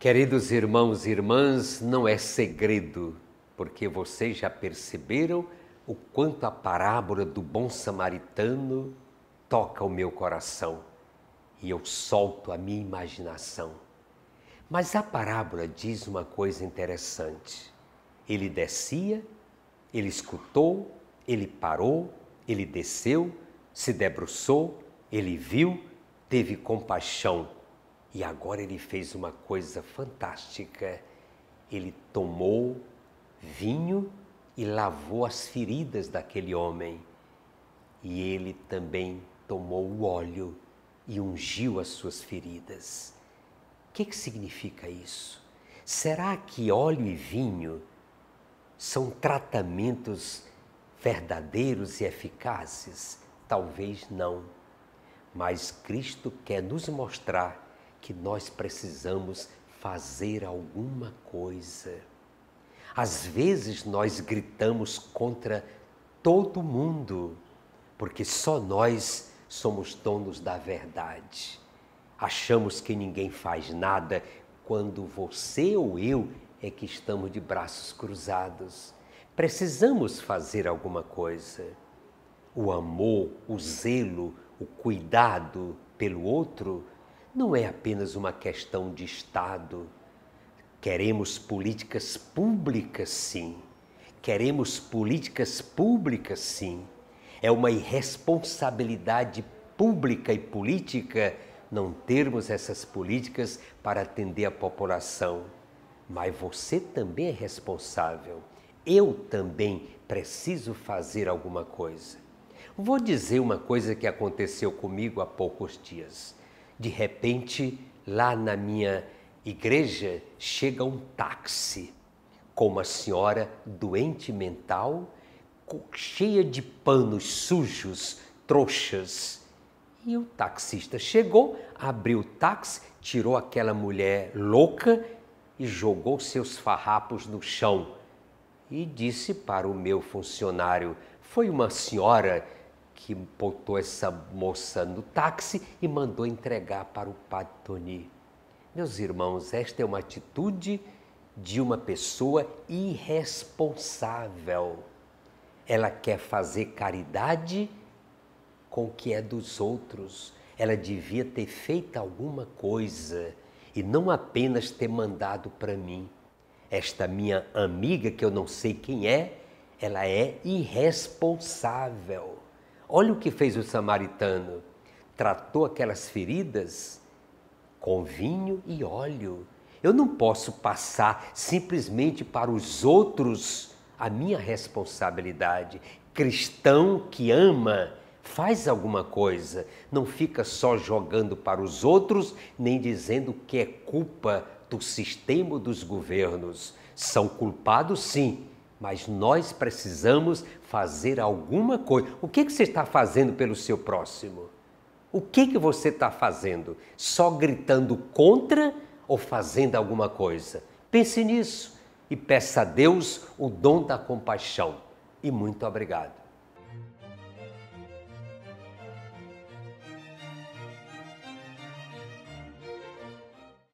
Queridos irmãos e irmãs, não é segredo, porque vocês já perceberam o quanto a parábola do bom samaritano toca o meu coração e eu solto a minha imaginação. Mas a parábola diz uma coisa interessante. Ele descia, ele escutou, ele parou, ele desceu, se debruçou, ele viu, teve compaixão e agora ele fez uma coisa fantástica. Ele tomou vinho e lavou as feridas daquele homem. E ele também tomou o óleo e ungiu as suas feridas. O que, que significa isso? Será que óleo e vinho são tratamentos verdadeiros e eficazes? Talvez não. Mas Cristo quer nos mostrar que nós precisamos fazer alguma coisa. Às vezes nós gritamos contra todo mundo, porque só nós somos donos da verdade. Achamos que ninguém faz nada quando você ou eu é que estamos de braços cruzados. Precisamos fazer alguma coisa. O amor, o zelo, o cuidado pelo outro não é apenas uma questão de Estado. Queremos políticas públicas, sim. Queremos políticas públicas, sim. É uma irresponsabilidade pública e política não termos essas políticas para atender a população. Mas você também é responsável. Eu também preciso fazer alguma coisa. Vou dizer uma coisa que aconteceu comigo há poucos dias de repente, lá na minha igreja, chega um táxi com uma senhora doente mental, cheia de panos sujos, trouxas. E o taxista chegou, abriu o táxi, tirou aquela mulher louca e jogou seus farrapos no chão. E disse para o meu funcionário: Foi uma senhora que botou essa moça no táxi e mandou entregar para o padre Tony. Meus irmãos, esta é uma atitude de uma pessoa irresponsável. Ela quer fazer caridade com o que é dos outros. Ela devia ter feito alguma coisa e não apenas ter mandado para mim. Esta minha amiga, que eu não sei quem é, ela é irresponsável. Olha o que fez o samaritano: tratou aquelas feridas com vinho e óleo. Eu não posso passar simplesmente para os outros a minha responsabilidade. Cristão que ama, faz alguma coisa, não fica só jogando para os outros, nem dizendo que é culpa do sistema dos governos. São culpados sim, mas nós precisamos fazer alguma coisa. O que, que você está fazendo pelo seu próximo? O que, que você está fazendo? Só gritando contra ou fazendo alguma coisa? Pense nisso e peça a Deus o dom da compaixão. E muito obrigado.